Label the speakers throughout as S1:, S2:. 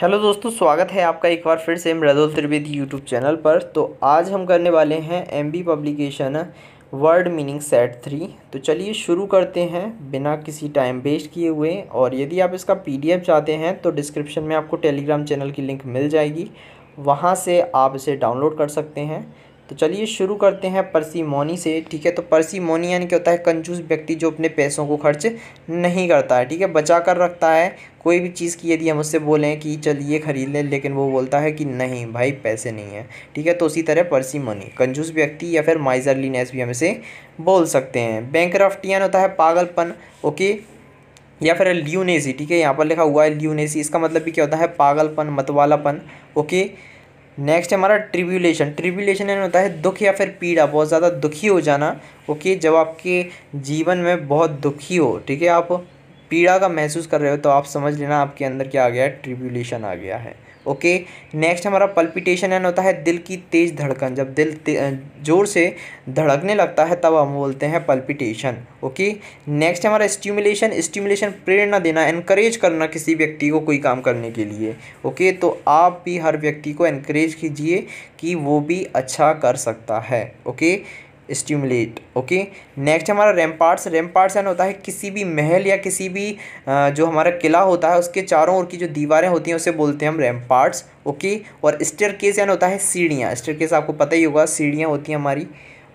S1: hello दोस्तों स्वागत है आपका एक बार फिर से मृदुल त्रिवेदी यूट्यूब चैनल पर तो आज हम करने वाले हैं M B publication word meaning set three तो चलिए शुरू करते हैं बिना किसी टाइम वेस्ट किए हुए और यदि आप इसका पीडीएफ चाहते हैं तो डिस्क्रिप्शन में आपको टेलीग्राम चैनल की लिंक मिल जाएगी वहाँ से आप इसे डाउनलोड कर सकते हैं तो चलिए शुरू करते हैं मोनी से ठीक है तो मोनी यानी क्या होता है कंजूस व्यक्ति जो अपने पैसों को खर्च नहीं करता है ठीक है बचा कर रखता है कोई भी चीज़ की यदि हम उससे बोलें कि चलिए ख़रीद लें लेकिन वो बोलता है कि नहीं भाई पैसे नहीं है ठीक है तो उसी तरह पर्सी मोनी कंजूस व्यक्ति या फिर माइजरलीनेस भी हम इसे बोल सकते हैं बैंक रफ्टियन होता है पागलपन ओके या फिर ल्यूनेसी ठीक है यहाँ पर लिखा हुआ है ल्यूनेसी इसका मतलब भी क्या होता है पागलपन मतवालापन ओके नेक्स्ट है हमारा ट्रिब्यूलेशन ट्रिब्यूलेशन यानी होता है दुख या फिर पीड़ा बहुत ज़्यादा दुखी हो जाना ओके जब आपके जीवन में बहुत दुखी हो ठीक है आप पीड़ा का महसूस कर रहे हो तो आप समझ लेना आपके अंदर क्या आ गया है ट्रिब्यूलेशन आ गया है ओके नेक्स्ट हमारा पल्पिटेशन एन होता है दिल की तेज़ धड़कन जब दिल ज़ोर से धड़कने लगता है तब हम बोलते हैं पल्पिटेशन ओके नेक्स्ट हमारा स्टिमुलेशन स्टिमुलेशन प्रेरणा देना इनक्रेज करना किसी व्यक्ति को कोई काम करने के लिए ओके तो आप भी हर व्यक्ति को इनक्रेज कीजिए कि वो भी अच्छा कर सकता है ओके स्टिमुलेट ओके नेक्स्ट हमारा रैम रेमपार्ट्स यानी होता है किसी भी महल या किसी भी जो हमारा किला होता है उसके चारों ओर की जो दीवारें होती हैं उसे बोलते हैं हम पार्ट्स ओके और स्टेयर केस यानी होता है सीढ़ियाँ स्टेयर केस आपको पता ही होगा सीढ़ियाँ होती हैं हमारी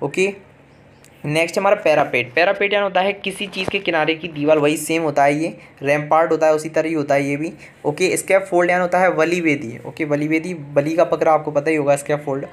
S1: ओके नेक्स्ट हमारा पैरापेट पैरापेट यानी होता है किसी चीज़ के किनारे की दीवार वही सेम होता है ये पार्ट होता है उसी तरह ही होता है ये भी ओके इसका फोल्ड यानी होता है वली वेदी ओके वली वेदी बली का पकड़ा आपको पता ही होगा इसका फोल्ड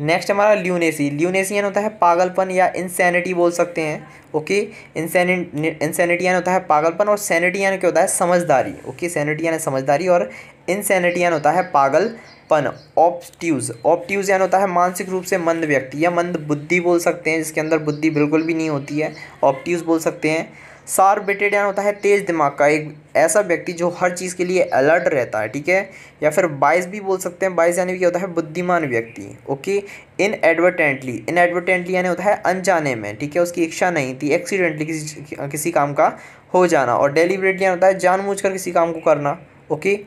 S1: नेक्स्ट हमारा ल्यूनेसी ल्यूनेसियन होता है पागलपन या इंसैनिटी बोल सकते हैं ओके इंसैनिटियन होता है पागलपन और सैनिटियन क्या होता है समझदारी ओके सैनिटियन है समझदारी और इंसैनिटियन होता है पागलपन ऑप्ट्यूज ऑप्ट्यूज होता है मानसिक रूप से मंद व्यक्ति या मंद बुद्धि बोल सकते हैं जिसके अंदर बुद्धि बिल्कुल भी नहीं होती है ऑप्ट्यूज बोल सकते हैं शार्प बेटेडियन होता है तेज़ दिमाग का एक ऐसा व्यक्ति जो हर चीज़ के लिए अलर्ट रहता है ठीक है या फिर बाइस भी बोल सकते हैं बाइस यानी क्या होता है बुद्धिमान व्यक्ति okay inadvertently inadvertently यानी होता है अनजाने में ठीक है उसकी इच्छा नहीं थी एक्सीडेंटली किसी किसी काम का हो जाना और डेलीवरेटली होता है कर किसी काम को करना ओके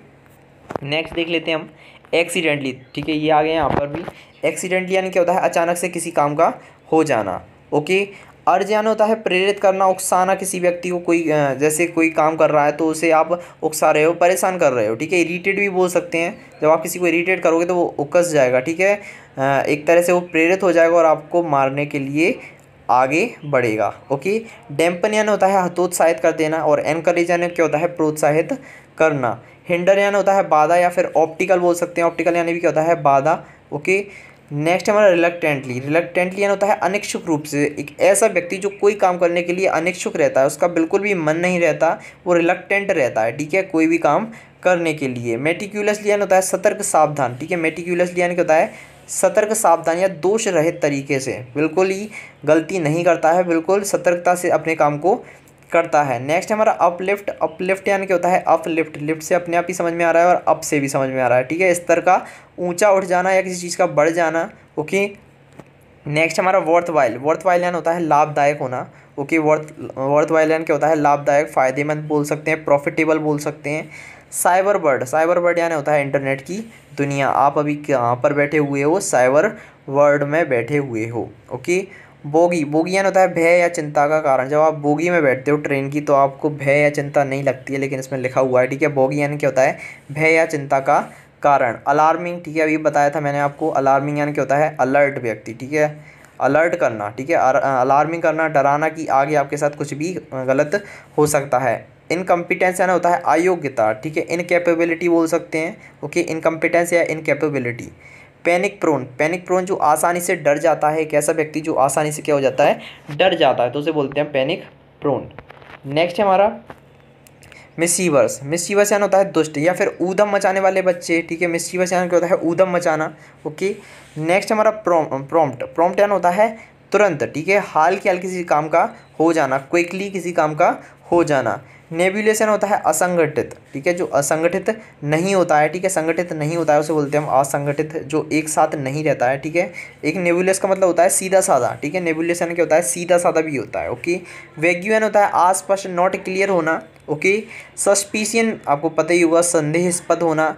S1: नेक्स्ट देख लेते हैं हम एक्सीडेंटली ठीक है ये आ गए यहाँ पर भी एक्सीडेंटली यानी क्या होता है अचानक से किसी काम का हो जाना ओके यानी होता है प्रेरित करना उकसाना किसी व्यक्ति को कोई जैसे कोई काम कर रहा है तो उसे आप उकसा रहे हो परेशान कर रहे हो ठीक है इरीटेड भी बोल सकते हैं जब आप किसी को इरीटेट करोगे तो वो उकस जाएगा ठीक है एक तरह से वो प्रेरित हो जाएगा और आपको मारने के लिए आगे बढ़ेगा ओके डैम्पन यान होता है हतोत्साहित कर देना और एनकरेज यानी क्या होता है प्रोत्साहित करना हिंडर यान होता है बाधा या फिर ऑप्टिकल बोल सकते हैं ऑप्टिकल यानी भी क्या होता है बाधा ओके नेक्स्ट हमारा रिलकटेंटली रिलकटेंटली यानी होता है अनिच्छुक रूप से एक ऐसा व्यक्ति जो कोई काम करने के लिए अनिच्छुक रहता है उसका बिल्कुल भी मन नहीं रहता वो रिलकटेंट रहता है ठीक है कोई भी काम करने के लिए मेटिक्यूलसली यानी होता है सतर्क सावधान ठीक है मेटिक्यूलसली यानी होता है सतर्क सावधान या दोष रहित तरीके से बिल्कुल ही गलती नहीं करता है बिल्कुल सतर्कता से अपने काम को करता है नेक्स्ट हमारा अपलिफ्ट अपलिफ्ट यानी क्या होता है अपलिफ्ट लिफ्ट से अपने आप ही समझ में आ रहा है और अप से भी समझ में आ रहा है ठीक है स्तर का ऊंचा उठ जाना या किसी चीज़ का बढ़ जाना ओके नेक्स्ट हमारा वर्थ वाइल वर्थ वाइल यान होता है लाभदायक होना ओके वर्थ वर्थ वाइल यान क्या होता है लाभदायक फ़ायदेमंद बोल सकते हैं प्रॉफिटेबल बोल सकते हैं साइबर वर्ड साइबर वर्ड यानी होता है इंटरनेट की दुनिया आप अभी कहाँ पर बैठे हुए हो साइबर वर्ल्ड में बैठे हुए हो ओके बोगी बोगी यानी होता है भय या चिंता का कारण जब आप बोगी में बैठते हो ट्रेन की तो आपको भय या चिंता नहीं लगती है लेकिन इसमें लिखा हुआ है ठीक है बोगी यानी क्या होता है भय या चिंता का कारण अलार्मिंग ठीक है अभी बताया था मैंने आपको अलार्मिंग यानी क्या होता है अलर्ट व्यक्ति ठीक है अलर्ट करना ठीक है अलार्मिंग करना डराना कि आगे आपके साथ कुछ भी गलत हो सकता है इनकम्पिटेंस यानी होता है अयोग्यता ठीक है इनकेपेबिलिटी बोल सकते हैं ओके इनकम्पिटेंस या incapability panic prone panic prone जो आसानी से डर जाता है एक ऐसा व्यक्ति जो आसानी से क्या हो जाता है डर जाता है तो उसे बोलते हैं पैनिक प्रोन नेक्स्ट है हमारा मिसीवर्स मिसीवर्स यानी होता है दुष्ट या फिर ऊधम मचाने वाले बच्चे ठीक है मिसीवर्स यानी क्या होता है ऊधम मचाना ओके नेक्स्ट हमारा प्रॉम्प्ट प्रॉम्प्ट यानी होता है तुरंत ठीक है हाल के हाल किसी काम का हो जाना क्विकली किसी काम का हो जाना नेबुलेशन होता है असंगठित ठीक है जो असंगठित नहीं होता है ठीक है संगठित नहीं होता है उसे बोलते हैं हम असंगठित जो एक साथ नहीं रहता है ठीक है एक नेबुलेस का मतलब होता है सीधा साधा ठीक है नेबुलेशन क्या होता है सीधा साधा भी होता है ओके वेग्यून होता है आसपास नॉट क्लियर होना ओके सस्पिशियन आपको पता ही होगा संदेहस्पद होना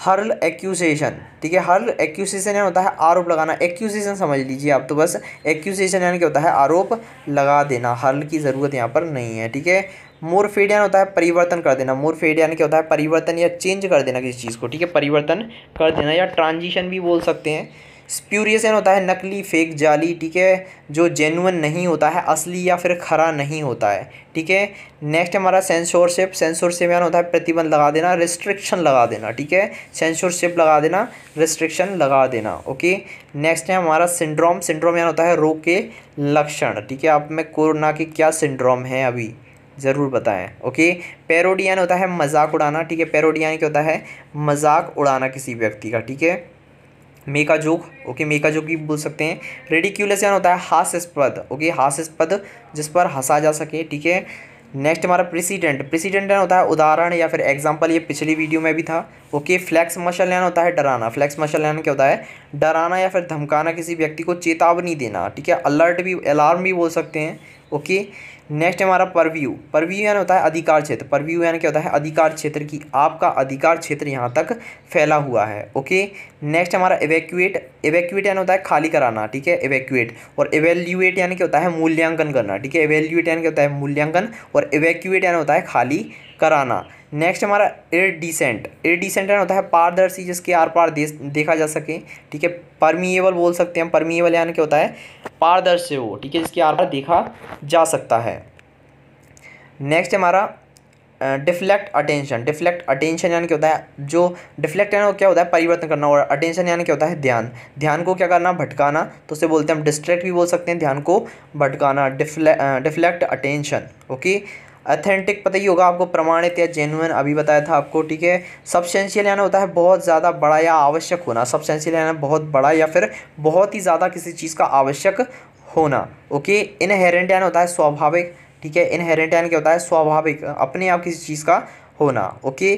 S1: हर्ल एक्यूसेशन ठीक है हर्ल एक्यूसेशन होता है आरोप लगाना एक्यूसेशन समझ लीजिए आप तो बस एक्यूसेशन यानी क्या होता है आरोप लगा देना हर्ल की ज़रूरत यहाँ पर नहीं है ठीक है मोरफेड यानी होता है परिवर्तन कर देना मोरफेड यानी क्या होता है परिवर्तन या चेंज कर देना किसी चीज़ को ठीक है परिवर्तन कर देना या ट्रांजिशन भी बोल सकते हैं स्प्यूरियसन होता है नकली फेक जाली ठीक है जो जेनुअन नहीं होता है असली या फिर खरा नहीं होता है ठीक है नेक्स्ट हमारा सेंसोरशिप सेंसोरशिप यानी होता है प्रतिबंध लगा देना रिस्ट्रिक्शन लगा देना ठीक है सेंसोरशिप लगा देना रिस्ट्रिक्शन लगा देना ओके नेक्स्ट है हमारा सिंड्रोम सिंड्रोम यानी होता है रोग के लक्षण ठीक है आप में कोरोना के क्या सिंड्रोम है अभी ज़रूर बताएं ओके पैरोडियन होता है मजाक उड़ाना ठीक है पैरोडियन क्या होता है मजाक उड़ाना किसी व्यक्ति का ठीक है make a joke okay make a joke भी बोल सकते हैं रेडिक्यूलस यान होता है हास्यस्पद ओके हास्यस्पद जिस पर हंसा जा सके ठीक है नेक्स्ट हमारा प्रेसिडेंट प्रेसिडेंट यान होता है उदाहरण या फिर एग्जाम्पल ये पिछली वीडियो में भी था ओके फ्लैक्स मशल यान होता है डराना फ्लैक्स मशल यान क्या होता है डराना या फिर धमकाना किसी व्यक्ति को चेतावनी देना ठीक है अलर्ट भी अलार्म भी बोल सकते हैं ओके नेक्स्ट हमारा परव्यू परव्यू यानी होता है अधिकार क्षेत्र परव्यू यानी क्या होता है अधिकार क्षेत्र की आपका अधिकार क्षेत्र यहाँ तक फैला हुआ है ओके नेक्स्ट हमारा इवेक्यूएट इवेक्यूएट यानी होता है खाली कराना ठीक है इवेक्यूएट और इवेल्यूएट यानी क्या होता है मूल्यांकन करना ठीक है इवेल्यूएट यानी क्या होता है मूल्यांकन और इवेक्यूएट यानी होता है खाली कराना नेक्स्ट हमारा एयर डिसेंट होता है पारदर्शी जिसके आर पार दे, देखा जा सके ठीक है परमिएबल बोल सकते हैं परमिएबल यानी क्या होता है पारदर्शी हो ठीक है जिसके आर पार देखा जा सकता है नेक्स्ट हमारा डिफ्लेक्ट अटेंशन डिफ्लेक्ट अटेंशन यानी क्या होता है जो डिफ्लेक्ट वो क्या होता है परिवर्तन करना और अटेंशन यानी क्या होता है ध्यान ध्यान को क्या करना भटकाना तो उसे बोलते हैं हम डिस्ट्रैक्ट भी बोल सकते हैं ध्यान को भटकाना डिफ्लेक्ट अटेंशन ओके अथेंटिक पता ही होगा आपको प्रमाणित या जेनुअन अभी बताया था आपको ठीक है सब्सटेंशियल यानी होता है बहुत ज़्यादा बड़ा या आवश्यक होना सब्सटेंशियल यानी बहुत बड़ा या फिर बहुत ही ज़्यादा किसी चीज़ का आवश्यक होना ओके इनहेरेंट यानी होता है स्वाभाविक ठीक है इनहेरेंट यानी क्या होता है स्वाभाविक अपने आप किसी चीज़ का होना ओके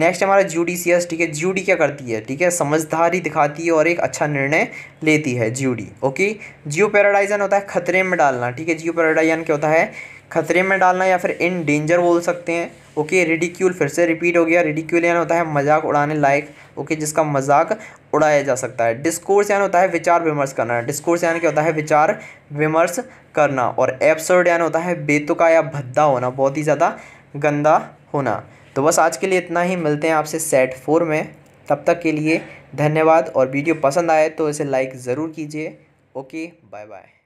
S1: नेक्स्ट हमारा जूडीसीएस ठीक है ज्यूडी क्या करती है ठीक है समझदारी दिखाती है और एक अच्छा निर्णय लेती है ज्यूडी ओके जियो पैराडाइजन होता है खतरे में डालना ठीक है जियो पैराडाइजन क्या होता है खतरे में डालना या फिर इन डेंजर बोल सकते हैं ओके रेडिक्यूल फिर से रिपीट हो गया रेडिक्यूल यानी होता है मजाक उड़ाने लायक ओके जिसका मजाक उड़ाया जा सकता है डिस्कोर्स यानी होता है विचार विमर्श करना डिस्कोर्स यानी क्या होता है विचार विमर्श करना और एप्सर्ड यानी होता है बेतुका या भद्दा होना बहुत ही ज़्यादा गंदा होना तो बस आज के लिए इतना ही मिलते हैं आपसे सेट फोर में तब तक के लिए धन्यवाद और वीडियो पसंद आए तो इसे लाइक ज़रूर कीजिए ओके बाय बाय